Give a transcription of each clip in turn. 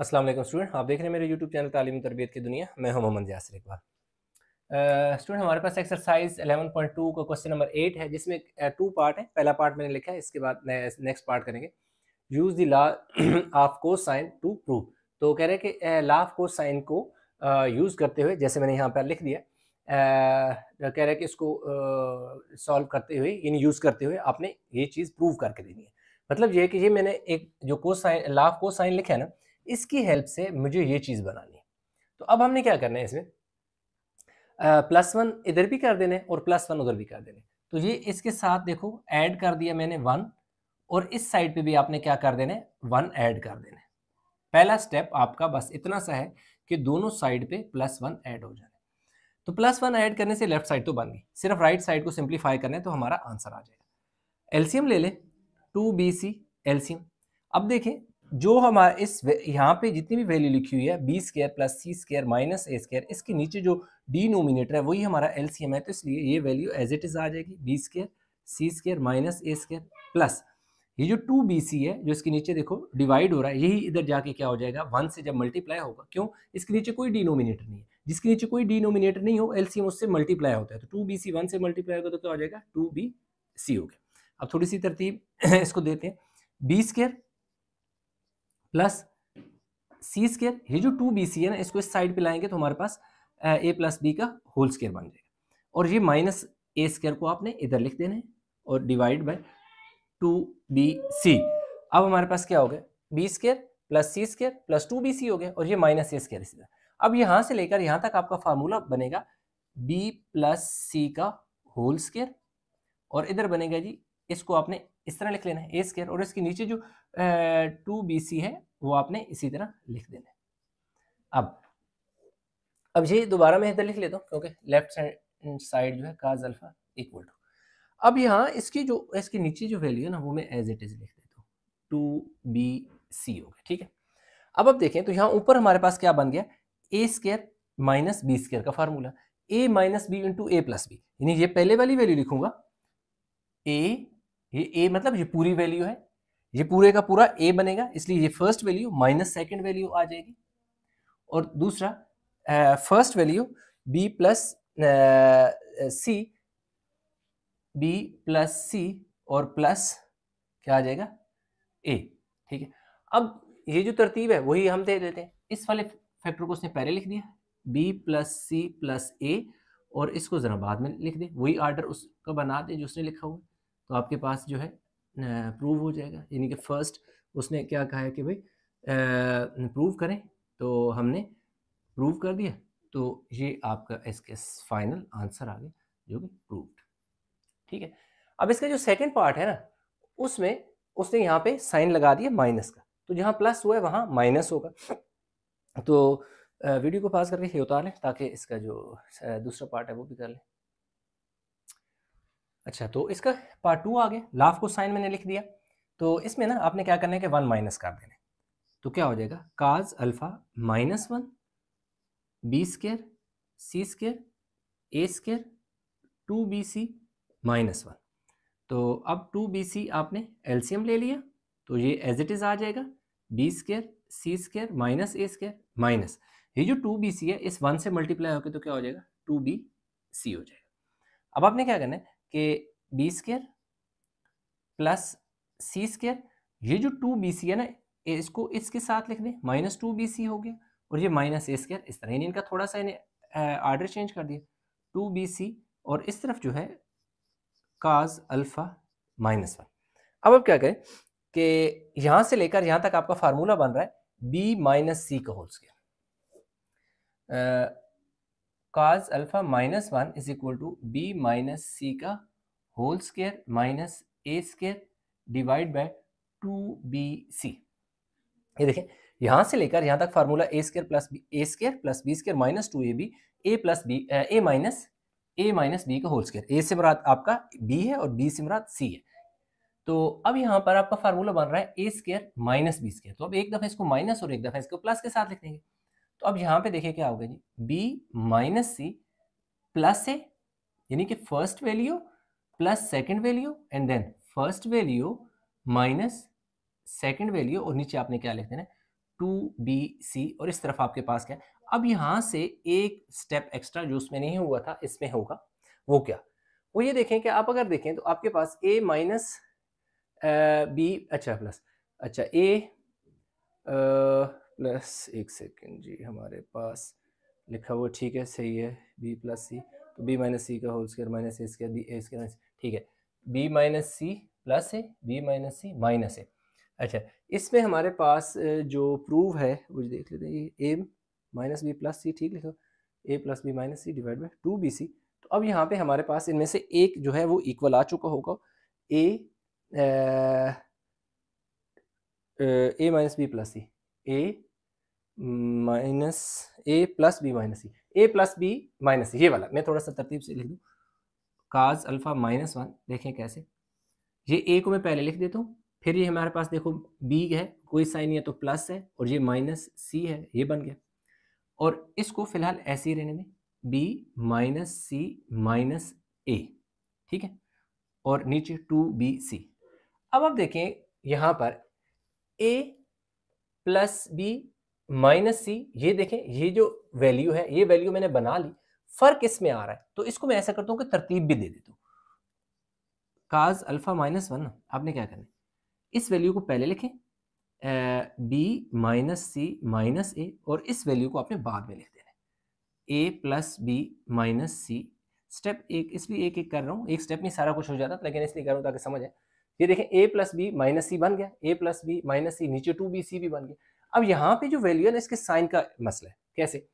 Aslam student आप देख रहे हैं मेरे यूट्यूब चैनल तालीम तरबियत की दुनिया मैं हूं मोहम्मद यासर इकबाल स्टूडेंट हमारे पास एक्सरसाइज 11.2 का क्वेश्चन नंबर एट है जिसमें टू पार्ट है पहला पार्ट मैंने लिखा है इसके बाद नेक्स्ट पार्ट करेंगे use the law of cosine to prove तो कह रहे हैं कि लॉ ऑफ को साइन को यूज़ करते हुए जैसे मैंने यहाँ पर लिख दिया कह रहे हैं कि इसको सॉल्व करते हुए यानी यूज़ करते हुए आपने ये चीज़ प्रूव करके देनी है मतलब ये है कि ये मैंने एक जो को साइन लाफ को साइन लिखा है ना इसकी हेल्प से मुझे ये चीज़ बनानी है तो अब हमने क्या करना है इसमें प्लस वन इधर भी कर देने और प्लस वन उधर भी कर देने तो ये इसके साथ देखो ऐड कर दिया मैंने वन और इस साइड पे भी आपने क्या कर देने वन ऐड कर देने पहला स्टेप आपका बस इतना सा है कि दोनों साइड पे प्लस वन ऐड हो जाए तो प्लस वन ऐड करने से लेफ्ट साइड तो बन गई सिर्फ राइट साइड को सिंप्लीफाई करना है तो हमारा आंसर आ जाएगा एल्सियम ले ले टू बी सी एल्सियम अब देखें जो हमारे इस यहाँ पे जितनी भी वैल्यू लिखी हुई है B square plus C square minus A square इसके नीचे जो डी नोमिनेटर है वही हमारा एल सी एम है तो इसलिए ये वैल्यू एज इट इज़ आ जाएगी B square C square minus A square plus ये जो टू बी सी है जो इसके नीचे देखो डिवाइड हो रहा है यही इधर जाके क्या हो जाएगा वन से जब मल्टीप्लाई होगा क्यों इसके नीचे कोई डिनोमिनेटर नहीं है जिसके नीचे कोई डिनोमिनेटर नहीं हो एम उससे मल्टीप्लाई होता है तो टू बी सी वन से मल्टीप्लाई होगा तो क्या हो जाएगा टू बी सी हो गया अब थोड़ी सी तरतीब इसको देते हैं B square plus C square ये जो टू बी सी है ना इसको इस साइड पे लाएंगे तो हमारे पास ए प्लस बी का होल स्केयर बन जाएगा और ये माइनस ए स्केयर को आपने इधर लिख देना है और divide by two B C अब हमारे पास क्या हो गया B square plus C square plus two B C हो गया और ये माइनस ए स्केयर इसी तरह अब यहाँ से लेकर यहाँ तक आपका फार्मूला बनेगा बी प्लस सी का होल स्केयर और इधर बनेगा जी इसको आपने इस तरह लिख लेना है ए स्केयर और इसके नीचे जो टू बी सी है वो आपने इसी तरह लिख देना है अब अब ये दोबारा मैं इधर लिख लेता हूँ क्योंकि लेफ्ट साइड mm, जो है काज अल्फा इक्वल टू अब यहाँ इसकी जो इसके नीचे जो वैल्यू है ना वो मैं एज इट इज लिख देता हूँ टू बी सी हो गया ठीक है अब अब देखें तो यहाँ ऊपर हमारे पास क्या बन गया A square minus B square का formula A minus B into A plus B यानी ये पहले वाली वैल्यू लिखूंगा ए ये ए मतलब ये पूरी वैल्यू है ये पूरे का पूरा ए बनेगा इसलिए ये first value minus second value आ जाएगी और दूसरा first value B plus C B plus C और प्लस क्या आ जाएगा ए ठीक है अब ये जो तरतीब है वही हम दे देते हैं इस वाले फैक्टर को उसने पहले लिख दिया B plus C plus A और इसको ज़रा बाद में लिख दे वही आर्डर उसका बना दे जो उसने लिखा हुआ तो आपके पास जो है प्रूव हो जाएगा यानी कि फर्स्ट उसने क्या कहा है कि भाई प्रूव करें तो हमने प्रूव कर दिया तो ये आपका इसके फाइनल आंसर आ गया जो कि प्रूव्ड ठीक है अब इसका जो सेकंड पार्ट है ना उसमें उसने यहाँ पे साइन लगा दिया माइनस का तो जहाँ प्लस हुआ है वहाँ माइनस होगा तो वीडियो को पास करके ही उतार लें ताकि इसका जो दूसरा पार्ट है वो भी कर लें अच्छा तो इसका पार्ट टू आ गया लाफ को साइन मैंने लिख दिया तो इसमें ना आपने क्या करना है कि वन माइनस कर देना है तो क्या हो जाएगा cos alpha minus one B square C square A square two B C minus one तो अब टू बी सी आपने एल्सीयम ले लिया तो ये एज इट इज़ आ जाएगा B square C square minus A square minus ये जो टू बी सी है इस वन से मल्टीप्लाई होकर तो क्या हो जाएगा टू बी सी हो जाएगा अब आपने क्या करना है के B square plus C square ये जो टू बी सी है ना इसको इसके साथ लिख दें माइनस टू बी सी हो गया और ये माइनस ए स्केयर इस तरह इनका थोड़ा सा इन्हें आर्डर चेंज कर दिया टू बी सी और इस तरफ जो है काज अल्फ़ा माइनस वन अब अब क्या करें कि यहाँ से लेकर यहाँ तक आपका फार्मूला बन रहा है बी माइनस सी का whole square cos alpha minus one is equal to B minus C का whole square minus A square divide by two B C ये देखें यहां से लेकर यहां तक formula A square plus B A square plus B square minus two A B A plus B A minus A minus B का whole square A से मुराद आपका बी है और बी से मुराद सी है तो अब यहाँ पर आपका फार्मूला बन रहा है A square minus B square तो अब एक दफा इसको माइनस और एक दफा इसको प्लस के साथ लिख देंगे तो अब यहाँ पे देखिए क्या होगा जी b minus C plus A यानी कि first value plus second value and then first value minus second value और नीचे आपने क्या लिख देना है टू बी सी और इस तरफ आपके पास क्या है अब यहाँ से एक स्टेप एक्स्ट्रा जो उसमें नहीं हुआ था इसमें होगा वो क्या वो ये देखें कि आप अगर देखें तो आपके पास ए माइनस बी अच्छा प्लस अच्छा ए प्लस एक सेकेंड जी हमारे पास लिखा हुआ ठीक है सही है बी प्लस सी तो बी माइनस सी का whole square minus A square B A square ठीक है B minus C plus A B minus C minus A अच्छा इसमें हमारे पास जो प्रूव है वो देख लेते हैं A minus B plus C ठीक लिखो A plus B minus C divide by two B C तो अब यहाँ पे हमारे पास इनमें से एक जो है वो इक्वल आ चुका होगा A A minus B plus C A minus A plus B minus C A plus B minus ये वाला मैं थोड़ा सा तरतीब से लिख दूँ काज अल्फ़ा माइनस वन देखें कैसे ये ए को मैं पहले लिख देता हूँ फिर ये हमारे पास देखो बी है कोई साइन या तो प्लस है और ये माइनस सी है ये बन गया और इसको फिलहाल ऐसे ही रहने दें B minus C minus A ठीक है और नीचे टू बी सी अब आप देखें यहाँ पर A plus B minus C ये देखें ये जो वैल्यू है ये वैल्यू मैंने बना ली फर्क इसमें आ रहा है तो इसको मैं ऐसा करता हूँ कि तरतीब भी दे देता हूँ काज अल्फा माइनस वन आपने क्या करना इस वैल्यू को पहले लिखें B minus C minus A और इस वैल्यू को आपने बाद में लिख देना A plus B minus C step एक इसलिए एक एक कर रहा हूँ एक स्टेप में सारा कुछ हो जाता लेकिन इसलिए कर रहा हूँ ताकि समझ आए ये देखें A plus B minus C बन गया A plus B minus C नीचे टू बी सी भी बन गया अब यहाँ पे जो वैल्यू है ना इसके साइन का मसला है कैसे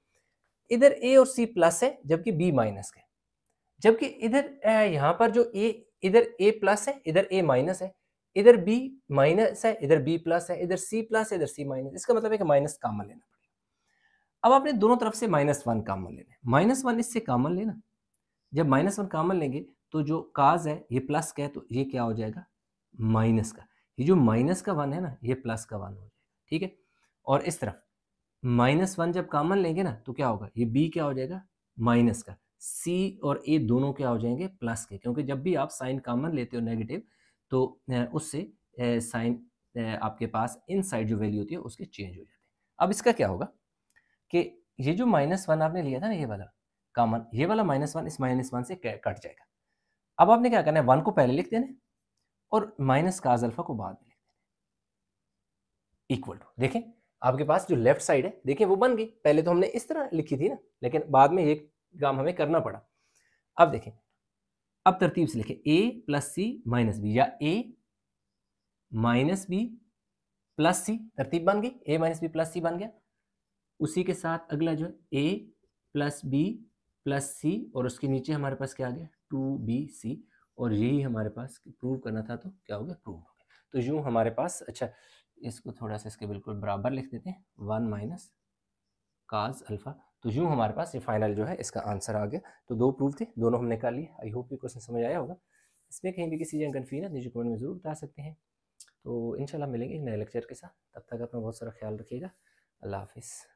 इधर ए और सी प्लस है जबकि बी माइनस है जबकि इधर यहाँ पर जो ए इधर ए प्लस है इधर ए माइनस है इधर बी माइनस है इधर बी प्लस है इधर सी प्लस है इधर सी माइनस इसका मतलब है कि माइनस कामन लेना पड़ेगा अब आपने दोनों तरफ से माइनस वन कामन लेना है माइनस वन इससे कामन लेना जब माइनस वन कामन लेंगे तो जो काज है ये प्लस का है तो ये क्या हो जाएगा माइनस का ये जो माइनस का वन है ना ये प्लस का वन हो जाएगा ठीक है और इस तरफ माइनस वन जब कॉमन लेंगे ना तो क्या होगा ये बी क्या हो जाएगा माइनस का सी और ए दोनों क्या हो जाएंगे प्लस के क्योंकि जब भी आप साइन कॉमन लेते हो नेगेटिव तो उससे साइन आपके पास इन साइड जो वैल्यू होती है उसके चेंज हो जाते हैं अब इसका क्या होगा कि ये जो माइनस वन आपने लिया था ना ये वाला कॉमन ये वाला माइनस वन इस माइनस वन से कट जाएगा अब आपने क्या करना है वन को पहले लिख देना और माइनस काज अल्फा को बाद में लिख देना इक्वल टू देखें आपके पास जो लेफ्ट साइड है देखिए वो बन गई पहले तो हमने इस तरह लिखी थी ना लेकिन बाद में ये काम हमें करना पड़ा अब देखें अब तरतीब से लिखें A plus C minus B या A minus B plus C तरतीब बन गई A minus B plus C बन गया उसी के साथ अगला जो है A plus B plus C और उसके नीचे हमारे पास क्या आ गया टू बी सी और यही हमारे पास प्रूव करना था तो क्या हो गया प्रूव हो गया तो यूँ हमारे पास अच्छा इसको थोड़ा सा इसके बिल्कुल बराबर लिख देते हैं वन माइनस काज अल्फ़ा तो यूँ हमारे पास ये फाइनल जो है इसका आंसर आ गया तो दो प्रूफ थे दोनों हमने कर लिए आई होप ये क्वेश्चन समझ आया होगा इसमें कहीं भी किसी जगह कन्फ्यूजन नीचे कमेंट में ज़रूर बता सकते हैं तो इन मिलेंगे नए लेक्चर के साथ तब तक अपना बहुत सारा ख्याल रखिएगा अल्लाह हाफिज़